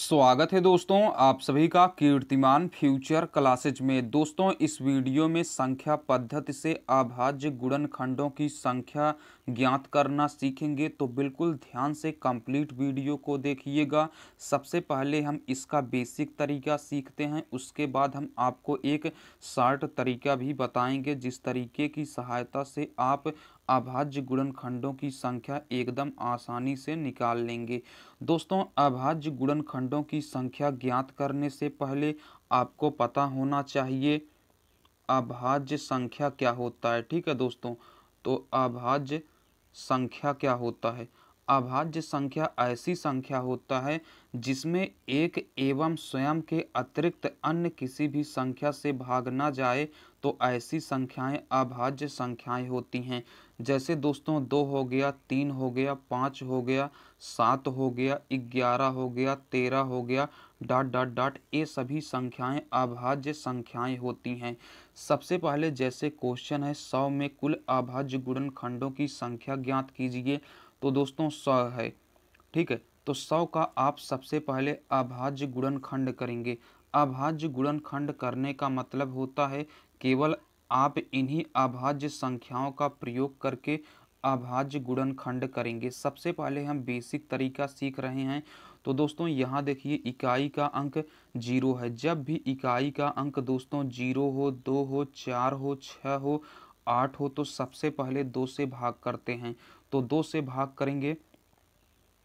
स्वागत है दोस्तों आप सभी का कीर्तिमान फ्यूचर क्लासेज में दोस्तों इस वीडियो में संख्या पद्धति से अभाज्य गुणनखंडों खंडों की संख्या ज्ञात करना सीखेंगे तो बिल्कुल ध्यान से कंप्लीट वीडियो को देखिएगा सबसे पहले हम इसका बेसिक तरीका सीखते हैं उसके बाद हम आपको एक शार्ट तरीका भी बताएंगे जिस तरीके की सहायता से आप अभाज्य गुणनखंडों की संख्या एकदम आसानी से निकाल लेंगे दोस्तों अभाज्य गुणनखंडों की संख्या ज्ञात करने से पहले आपको पता होना चाहिए अभाज्य संख्या क्या होता है ठीक है दोस्तों तो अभाज्य संख्या क्या होता है अभाज्य संख्या ऐसी संख्या होता है जिसमें एक एवं स्वयं के अतिरिक्त अन्य किसी भी संख्या से भाग ना जाए तो ऐसी संख्याएं अभाज्य संख्याएं होती हैं जैसे दोस्तों दो हो गया तीन हो गया पाँच हो गया सात हो गया ग्यारह हो गया तेरह हो गया डॉट डॉट डॉट ये सभी संख्याएं अभाज्य संख्याएं होती हैं सबसे पहले जैसे क्वेश्चन है सौ में कुल अभाज्य गुणनखंडों की संख्या ज्ञात कीजिए तो दोस्तों सौ है ठीक है तो सौ का आप सबसे पहले अभाज्य गुणनखंड करेंगे अभाज्य गुणनखंड करने का मतलब होता है केवल आप इन्हीं अभाज्य संख्याओं का प्रयोग करके अभाज्य गुणनखंड करेंगे सबसे पहले हम बेसिक तरीका सीख रहे हैं तो दोस्तों यहाँ देखिए इकाई का अंक जीरो है जब भी इकाई का अंक दोस्तों जीरो हो दो हो चार हो छः हो आठ हो तो सबसे पहले दो से भाग करते हैं तो दो से भाग करेंगे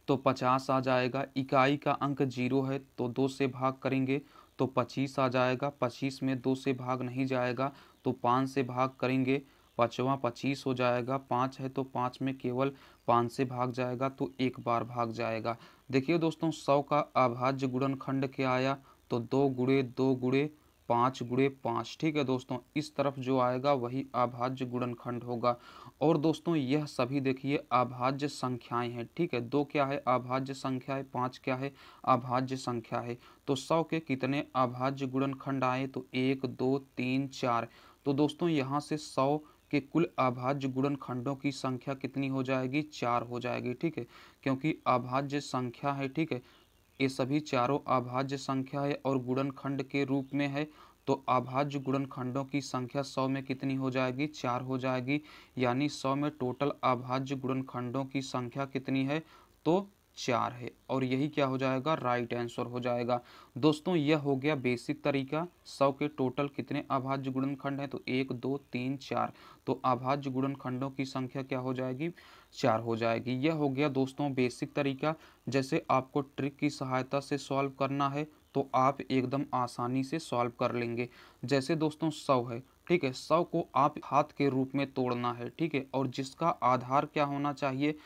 तो पचास आ जाएगा इकाई का अंक जीरो है तो दो से भाग करेंगे तो पच्चीस आ जाएगा पच्चीस में दो से भाग नहीं जाएगा तो पाँच से भाग करेंगे पाँचवा पच्चीस हो जाएगा पाँच है तो पाँच में केवल पाँच से भाग जाएगा तो एक बार भाग जाएगा देखिए दोस्तों सौ का अभाज्य खंड क्या आया तो दो गुड़े दो गुड़े पाँच गुड़े पाँच ठीक है दोस्तों इस तरफ जो आएगा वही अभाज्य खंड होगा और दोस्तों यह सभी देखिए अभाज्य संख्याएं हैं ठीक है दो क्या है अभाज्य संख्या है पाँच क्या है अभाज्य संख्या है तो सौ के कितने अभाज्य गुणनखंड आए तो एक दो तीन चार तो दोस्तों यहाँ से सौ के कुल अभाज्य गुणनखंडों की संख्या कितनी हो जाएगी चार हो जाएगी ठीक है क्योंकि अभाज्य संख्या है ठीक है ये सभी चारों अभाज्य संख्या है और गुणनखंड के रूप में है तो अभाज्य गुणनखंडों की संख्या सौ में कितनी हो जाएगी चार हो जाएगी यानी सौ में टोटल अभाज्य गुणनखंडों की संख्या कितनी है तो चार है और यही क्या हो जाएगा राइट आंसर हो जाएगा दोस्तों यह हो गया बेसिक तरीका सौ के टोटल कितने अभाज्य गुणनखंड हैं तो एक दो तीन चार तो अभाज्य गुणनखंडों की संख्या क्या हो जाएगी चार हो जाएगी यह हो गया दोस्तों बेसिक तरीका जैसे आपको ट्रिक की सहायता से सॉल्व करना है तो आप एकदम आसानी से सॉल्व कर लेंगे जैसे दोस्तों सौ है ठीक है सौ को आप हाथ के रूप में तोड़ना है ठीक है और जिसका आधार क्या होना चाहिए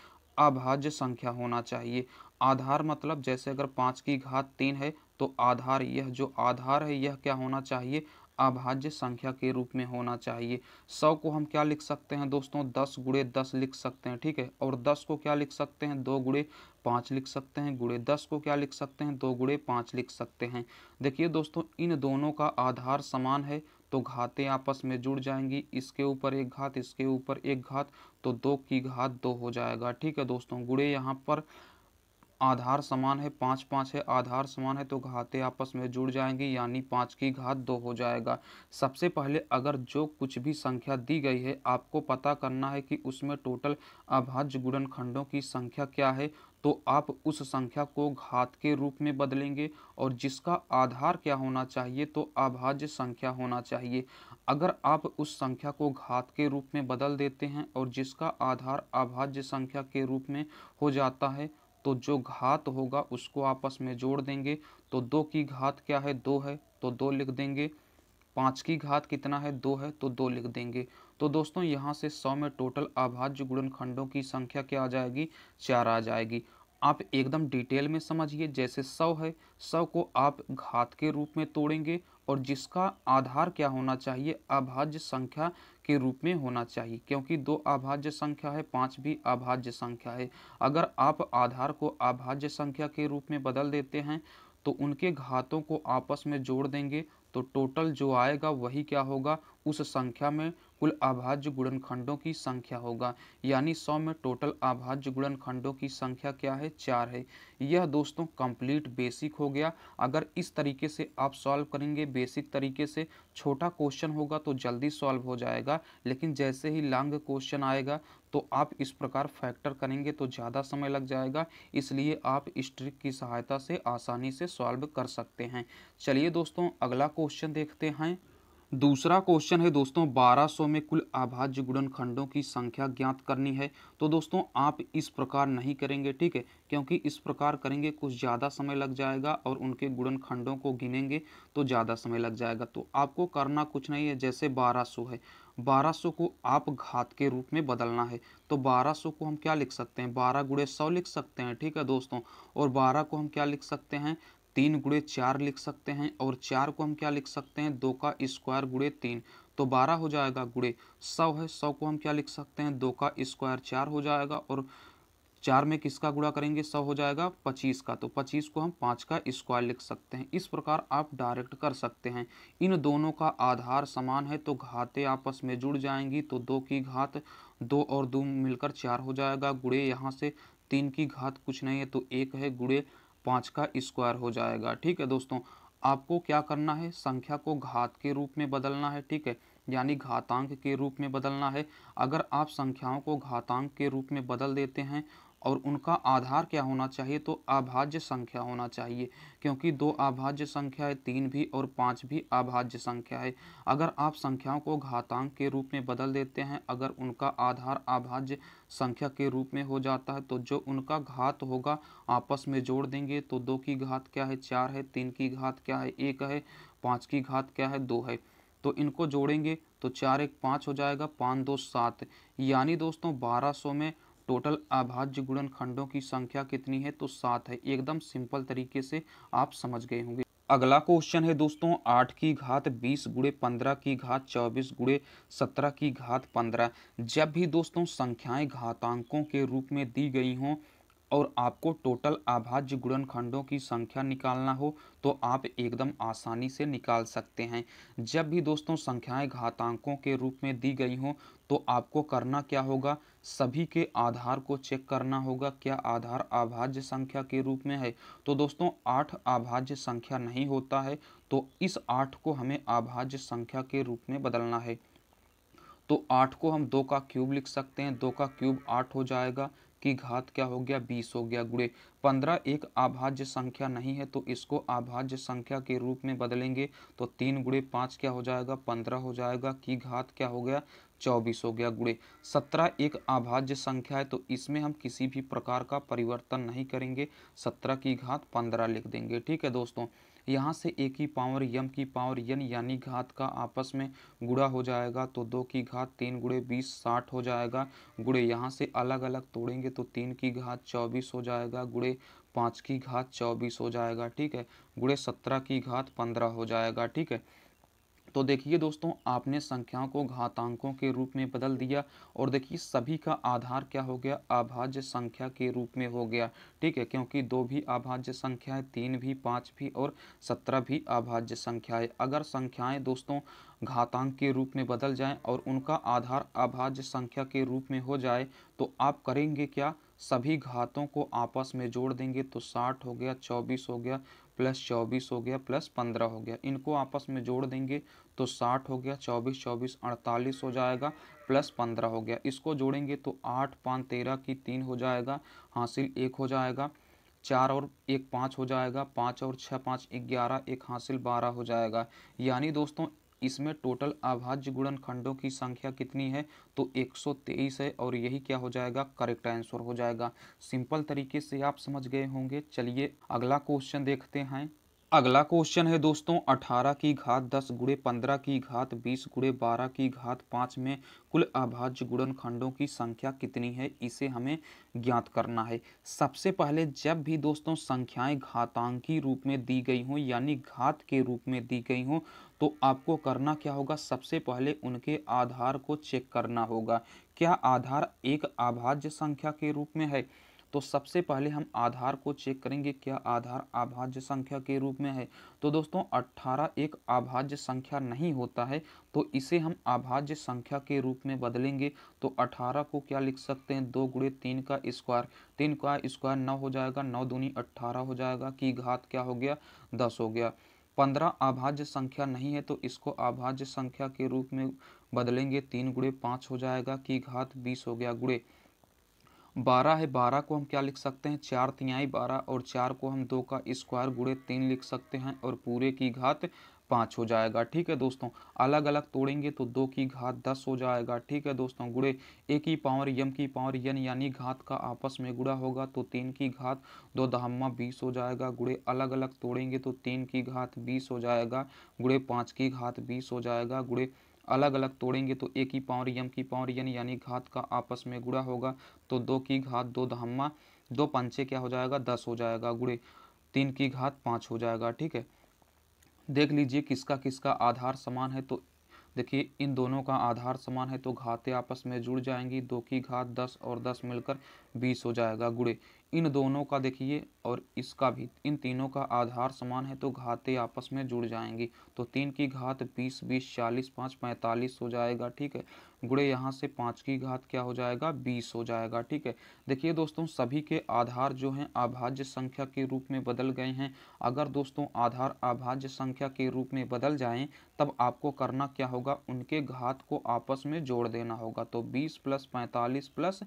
अभाज्य संख्या होना चाहिए आधार मतलब जैसे अगर पाँच की घात तीन है तो आधार यह जो आधार है यह क्या होना चाहिए अभाज्य संख्या के रूप में होना चाहिए सौ को हम क्या लिख सकते हैं दोस्तों दस गुड़े दस लिख सकते हैं ठीक है और दस को क्या लिख सकते हैं दो गुड़े पाँच लिख सकते हैं गुड़े दस को क्या लिख सकते हैं दो गुड़े पाँच लिख सकते हैं देखिए दोस्तों इन दोनों का आधार समान है तो घाते आपस में जुड़ जाएंगी इसके ऊपर एक घात इसके ऊपर एक घात तो दो की घात दो हो जाएगा ठीक है दोस्तों गुड़े यहाँ पर आधार समान है पाँच पाँच है आधार समान है तो घाते आपस में जुड़ जाएंगी यानी पाँच की घात दो हो जाएगा सबसे पहले अगर जो कुछ भी संख्या दी गई है आपको पता करना है कि उसमें टोटल अभाज्य गुणनखंडों की संख्या क्या है तो आप उस संख्या को घात के रूप में बदलेंगे और जिसका आधार क्या होना चाहिए तो अभाज्य संख्या होना चाहिए अगर आप उस संख्या को घात के रूप में बदल देते हैं और जिसका आधार अभाज्य संख्या के रूप में हो जाता है तो जो घात होगा उसको आपस में जोड़ देंगे तो दो की घात क्या है दो है तो दो लिख देंगे पाँच की घात कितना है दो है तो दो लिख देंगे तो दोस्तों यहाँ से सौ में टोटल अभाज्य गुणनखंडों की संख्या क्या आ जाएगी चार आ जाएगी आप एकदम डिटेल में समझिए जैसे सौ है सौ को आप घात के रूप में तोड़ेंगे और जिसका आधार क्या होना चाहिए अभाज्य संख्या के रूप में होना चाहिए क्योंकि दो अभाज्य संख्या है पाँच भी अभाज्य संख्या है अगर आप आधार को अभाज्य संख्या के रूप में बदल देते हैं तो उनके घातों को आपस में जोड़ देंगे तो टोटल जो आएगा वही क्या होगा उस संख्या में कुल अभाज्य गुणनखंडों की संख्या होगा यानी सौ में टोटल अभाज्य गुणनखंडों की संख्या क्या है चार है यह दोस्तों कंप्लीट बेसिक हो गया अगर इस तरीके से आप सॉल्व करेंगे बेसिक तरीके से छोटा क्वेश्चन होगा तो जल्दी सॉल्व हो जाएगा लेकिन जैसे ही लॉन्ग क्वेश्चन आएगा तो आप इस प्रकार फैक्टर करेंगे तो ज़्यादा समय लग जाएगा इसलिए आप इस ट्रिक की सहायता से आसानी से सॉल्व कर सकते हैं चलिए दोस्तों अगला क्वेश्चन देखते हैं दूसरा क्वेश्चन है दोस्तों 1200 में कुल अभाज्य गुणन खंडों की संख्या ज्ञात करनी है तो दोस्तों आप इस प्रकार नहीं करेंगे ठीक है क्योंकि इस प्रकार करेंगे कुछ ज़्यादा समय लग जाएगा और उनके गुणन खंडों को गिनेंगे तो ज़्यादा समय लग जाएगा तो आपको करना कुछ नहीं है जैसे 1200 है 1200 को आप घात के रूप में बदलना है तो 1200 को हम क्या लिख सकते हैं 12 गुड़े सौ लिख सकते हैं ठीक है दोस्तों और 12 को हम क्या लिख सकते हैं तीन गुड़े चार लिख सकते हैं और चार को हम क्या लिख सकते हैं दो का स्क्वायर गुड़े तीन तो बारह हो जाएगा गुड़े सौ है सौ को हम क्या लिख सकते हैं दो का स्क्वायर चार हो जाएगा और चार में किसका गुड़ा करेंगे सौ हो जाएगा पच्चीस का तो पच्चीस को हम पाँच का स्क्वायर लिख सकते हैं इस प्रकार आप डायरेक्ट कर सकते हैं इन दोनों का आधार समान है तो घाते आपस में जुड़ जाएंगी तो दो की घात दो और दो मिलकर चार हो जाएगा गुड़े यहाँ से तीन की घात कुछ नहीं है तो एक है गुड़े पाँच का स्क्वायर हो जाएगा ठीक है दोस्तों आपको क्या करना है संख्या को घात के रूप में बदलना है ठीक है यानी घातांक के रूप में बदलना है अगर आप संख्याओं को घातांक के रूप में बदल देते हैं और उनका आधार क्या होना चाहिए तो अभाज्य संख्या होना चाहिए क्योंकि दो अभाज्य संख्या है तीन भी और पाँच भी अभाज्य संख्या है अगर आप संख्याओं को घातांक के रूप में बदल देते हैं अगर उनका आधार अभाज्य संख्या के रूप में हो जाता है तो जो उनका घात होगा आपस में जोड़ देंगे तो दो की घात क्या है चार है तीन की घात क्या है एक है पाँच की घात क्या है दो है तो इनको जोड़ेंगे तो चार एक पाँच हो जाएगा पाँच दो सात यानी दोस्तों बारह सौ में टोटल अभाज्य गुणन खंडों की संख्या कितनी है तो सात है एकदम सिंपल तरीके से आप समझ गए होंगे अगला क्वेश्चन है दोस्तों आठ की घात बीस गुड़े पंद्रह की घात चौबीस गुड़े सत्रह की घात पंद्रह जब भी दोस्तों संख्याएं घातांकों के रूप में दी गई हों और आपको टोटल अभाज्य गुणनखंडों की संख्या निकालना हो तो आप एकदम आसानी से निकाल सकते हैं जब भी दोस्तों संख्याएं घातांकों के रूप में दी गई हों तो आपको करना क्या होगा सभी के आधार को चेक करना होगा क्या आधार आभाज्य संख्या के रूप में है तो दोस्तों आठ आभाज्य संख्या नहीं होता है तो इस आठ को हमें आभाज्य संख्या के रूप में बदलना है तो आठ को हम दो का क्यूब लिख सकते हैं दो का क्यूब आठ हो जाएगा की घात क्या हो गया बीस हो गया गुड़े पंद्रह एक आभाज्य संख्या नहीं है तो इसको आभाज्य संख्या के रूप में बदलेंगे तो तीन गुड़े पाँच क्या हो जाएगा पंद्रह हो जाएगा की घात क्या हो गया चौबीस हो गया गुड़े सत्रह एक अभाज्य संख्या है तो इसमें हम किसी भी प्रकार का परिवर्तन नहीं करेंगे सत्रह की घात पंद्रह लिख देंगे ठीक है दोस्तों यहाँ से ए की पावर यम की पावर यन यानी घात का आपस में गुड़ा हो जाएगा तो दो की घात तीन गुड़े बीस साठ हो जाएगा गुड़े यहाँ से अलग अलग तोड़ेंगे तो तीन की घात चौबीस हो जाएगा गुड़े पाँच की घात चौबीस हो जाएगा ठीक है गुड़े सत्रह की घात पंद्रह हो जाएगा ठीक है तो देखिए दोस्तों आपने संख्याओं को घातांकों के रूप में बदल दिया और देखिए सभी का आधार क्या हो गया अभाज्य संख्या के रूप में हो गया ठीक है क्योंकि दो भी अभाज्य संख्या है तीन भी पाँच भी और सत्रह भी अभाज्य संख्या है अगर संख्याएं दोस्तों घातांक के रूप में बदल जाएं और उनका आधार अभाज्य संख्या के रूप में हो जाए तो आप करेंगे क्या सभी घातों को आपस में जोड़ देंगे तो साठ हो गया चौबीस हो गया प्लस चौबीस हो गया प्लस पंद्रह हो गया इनको आपस में जोड़ देंगे तो साठ हो गया चौबीस चौबीस अड़तालीस हो जाएगा प्लस पंद्रह हो गया इसको जोड़ेंगे तो आठ पाँच तेरह की तीन हो जाएगा हासिल एक हो जाएगा चार और एक पाँच हो जाएगा पाँच और छः पाँच ग्यारह एक हासिल बारह हो जाएगा यानी दोस्तों इसमें टोटल अभाज्य खंडों की संख्या कितनी है तो 123 है और यही क्या हो जाएगा करेक्ट आंसर हो जाएगा सिंपल तरीके से आप समझ गए होंगे चलिए अगला क्वेश्चन देखते हैं अगला क्वेश्चन है दोस्तों 18 की घात 10 गुड़े पंद्रह की घात 20 गुड़े बारह की घात 5 में कुल अभाज्य खंडों की संख्या कितनी है इसे हमें ज्ञात करना है सबसे पहले जब भी दोस्तों संख्याएं घातांकी रूप में दी गई हों यानी घात के रूप में दी गई हों तो आपको करना क्या होगा सबसे पहले उनके आधार को चेक करना होगा क्या आधार एक आभाज्य संख्या के रूप में है तो सबसे पहले हम आधार को चेक करेंगे क्या आधार आभाज्य संख्या के रूप में है तो दोस्तों 18 एक आभाज्य संख्या नहीं होता है तो इसे हम आभाज्य संख्या के रूप में बदलेंगे तो 18 को क्या लिख सकते हैं दो गुड़े तीन का स्क्वायर तीन का स्क्वायर नौ हो जाएगा नौ दूनी अट्ठारह हो जाएगा की घात क्या हो गया दस हो गया पंद्रह अभाज्य संख्या नहीं है तो इसको अभाज्य संख्या के रूप में बदलेंगे तीन गुड़े पाँच हो जाएगा की घात बीस हो गया गुड़े बारह है बारह को हम क्या लिख सकते हैं चार तिहाई बारह और चार को हम दो का स्क्वायर गुड़े तीन लिख सकते हैं और पूरे की घात पाँच हो जाएगा ठीक है दोस्तों अलग अलग तोड़ेंगे तो दो की घात दस हो जाएगा ठीक है दोस्तों गुड़े ए की पावर यम की पावर यन यानी घात का आपस में गुड़ा होगा तो तीन की घात दो दहम्मा बीस हो जाएगा गुड़े अलग अलग तोड़ेंगे तो तीन की घात बीस हो जाएगा गुड़े पाँच की घात बीस हो जाएगा गुड़े अलग अलग तोड़ेंगे तो एक ही पावर यम की पावर यन यानी घात का आपस में गुड़ा होगा तो दो की घात दो दहम्मा दो पंचे क्या हो जाएगा दस हो जाएगा गुड़े तीन की घात पाँच हो जाएगा ठीक है देख लीजिए किसका किसका आधार समान है तो देखिए इन दोनों का आधार समान है तो घाते आपस में जुड़ जाएंगी दो की घात दस और दस मिलकर बीस हो जाएगा गुड़े इन दोनों का देखिए और इसका भी इन तीनों का आधार समान है तो घाते आपस में जुड़ जाएंगी तो तीन की घात बीस बीस चालीस पाँच पैंतालीस हो जाएगा ठीक है गुड़े यहाँ से पाँच की घात क्या हो जाएगा बीस हो जाएगा ठीक है देखिए दोस्तों सभी के आधार जो हैं अभाज्य संख्या के रूप में बदल गए हैं अगर दोस्तों आधार अभाज्य संख्या के रूप में बदल जाए तब आपको करना क्या होगा उनके घात को आपस में जोड़ देना होगा तो बीस प्लस पैंतालीस प्लस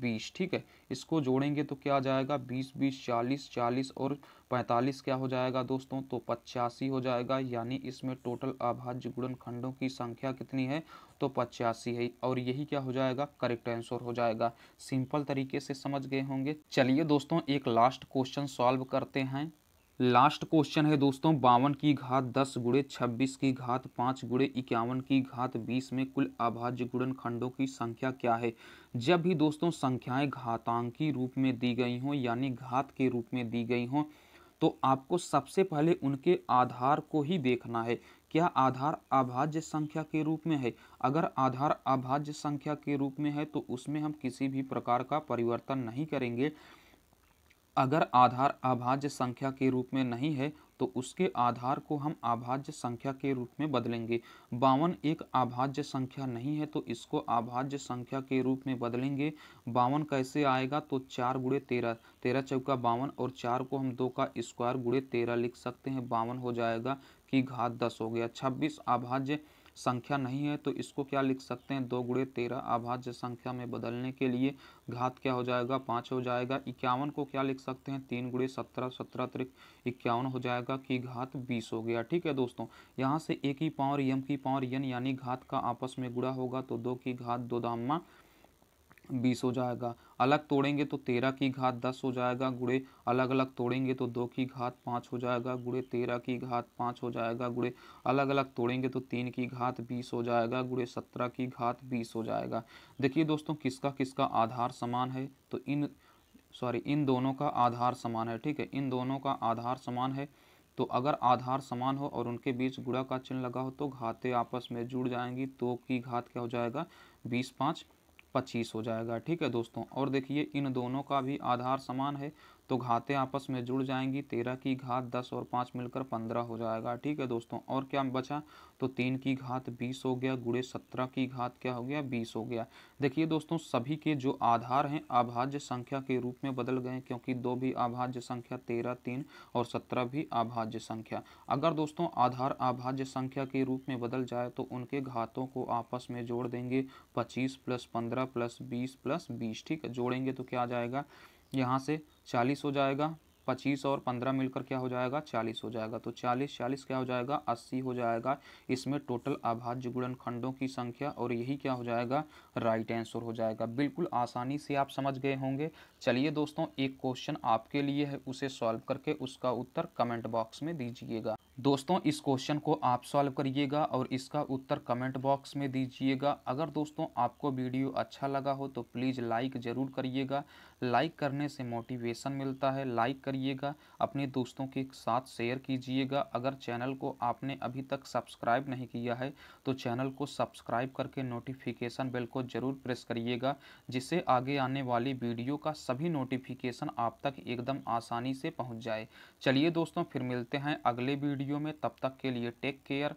बीस ठीक है इसको जोड़ेंगे तो क्या जाएगा बीस बीस चालीस चालीस और पैंतालीस क्या हो जाएगा दोस्तों तो पचासी हो जाएगा यानी इसमें टोटल अभाज्य गुणन खंडों की संख्या कितनी है तो पचासी है और यही क्या हो जाएगा करेक्ट आंसर हो जाएगा सिंपल तरीके से समझ गए होंगे चलिए दोस्तों एक लास्ट क्वेश्चन सॉल्व करते हैं लास्ट क्वेश्चन है दोस्तों बावन की घात दस गुड़े छब्बीस की घात पाँच गुड़े इक्यावन की घात बीस में कुल अभाज्य गुणन खंडों की संख्या क्या है जब भी दोस्तों संख्याएं घातांकी रूप में दी गई हों यानी घात के रूप में दी गई हों तो आपको सबसे पहले उनके आधार को ही देखना है क्या आधार अभाज्य संख्या के रूप में है अगर आधार अभाज्य संख्या के रूप में है तो उसमें हम किसी भी प्रकार का परिवर्तन नहीं करेंगे अगर आधार अभाज्य संख्या के रूप में नहीं है तो उसके आधार को हम अभाज्य संख्या के रूप में बदलेंगे बावन एक अभाज्य संख्या नहीं है तो इसको अभाज्य संख्या के रूप में बदलेंगे बावन कैसे आएगा तो चार गुड़े तेरह तेरह चौका बावन और चार को हम दो का स्क्वायर गुड़े तेरह लिख सकते हैं बावन हो जाएगा कि घात दस हो गया छब्बीस अभाज्य संख्या नहीं है तो इसको क्या लिख सकते हैं दो गुड़े तेरह अभाज्य संख्या में बदलने के लिए घात क्या हो जाएगा पाँच हो जाएगा इक्यावन को क्या लिख सकते हैं तीन गुड़े सत्रह सत्रह त्रिक इक्यावन हो जाएगा कि घात बीस हो गया ठीक है दोस्तों यहाँ से ए की पावर यम की पावर यन यानी घात का आपस में गुड़ा होगा तो दो की घात दो दामा बीस हो जाएगा अलग तोड़ेंगे तो तेरह की घात दस हो जाएगा गुड़े अलग अलग तोड़ेंगे तो दो की घात पाँच हो जाएगा गुड़े तेरह की घात पाँच हो जाएगा गुड़े अलग अलग तोड़ेंगे तो तीन की घात बीस हो जाएगा गुड़े सत्रह की घात बीस हो जाएगा देखिए दोस्तों किसका किसका आधार समान है तो इन सॉरी इन दोनों का आधार समान है ठीक है इन दोनों का आधार समान है तो अगर आधार समान हो और उनके बीच गुड़ा का चिन्ह लगा हो तो घाते आपस में जुड़ जाएंगी तो की घात क्या हो जाएगा बीस पाँच पच्चीस हो जाएगा ठीक है दोस्तों और देखिए इन दोनों का भी आधार समान है तो घातें आपस में जुड़ जाएंगी तेरह की घात दस और पाँच मिलकर पंद्रह हो जाएगा ठीक है दोस्तों और क्या बचा तो तीन की घात बीस हो गया गुड़े सत्रह की घात क्या हो गया बीस हो गया देखिए दोस्तों सभी के जो आधार हैं अभाज्य संख्या के रूप में बदल गए क्योंकि दो भी अभाज्य संख्या तेरह तीन और सत्रह भी अभाज्य संख्या अगर दोस्तों आधार अभाज्य संख्या के रूप में बदल जाए तो उनके घातों को आपस में जोड़ देंगे पच्चीस प्लस पंद्रह प्लस बीस प्लस बीस ठीक है जोड़ेंगे तो क्या आ जाएगा यहाँ से चालीस हो जाएगा पच्चीस और पंद्रह मिलकर क्या हो जाएगा चालीस हो जाएगा तो चालीस चालीस क्या हो जाएगा अस्सी हो जाएगा इसमें टोटल अभाज्य गुणनखंडों की संख्या और यही क्या हो जाएगा राइट आंसर हो जाएगा बिल्कुल आसानी से आप समझ गए होंगे चलिए दोस्तों एक क्वेश्चन आपके लिए है उसे सॉल्व करके उसका उत्तर कमेंट बॉक्स में दीजिएगा दोस्तों इस क्वेश्चन को आप सॉल्व करिएगा और इसका उत्तर कमेंट बॉक्स में दीजिएगा अगर दोस्तों आपको वीडियो अच्छा लगा हो तो प्लीज़ लाइक ज़रूर करिएगा लाइक करने से मोटिवेशन मिलता है लाइक करिएगा अपने दोस्तों के साथ शेयर कीजिएगा अगर चैनल को आपने अभी तक सब्सक्राइब नहीं किया है तो चैनल को सब्सक्राइब करके नोटिफिकेशन बेल को ज़रूर प्रेस करिएगा जिससे आगे आने वाली वीडियो का सभी नोटिफिकेशन आप तक एकदम आसानी से पहुँच जाए चलिए दोस्तों फिर मिलते हैं अगले वीडियो वीडियो में तब तक के लिए टेक केयर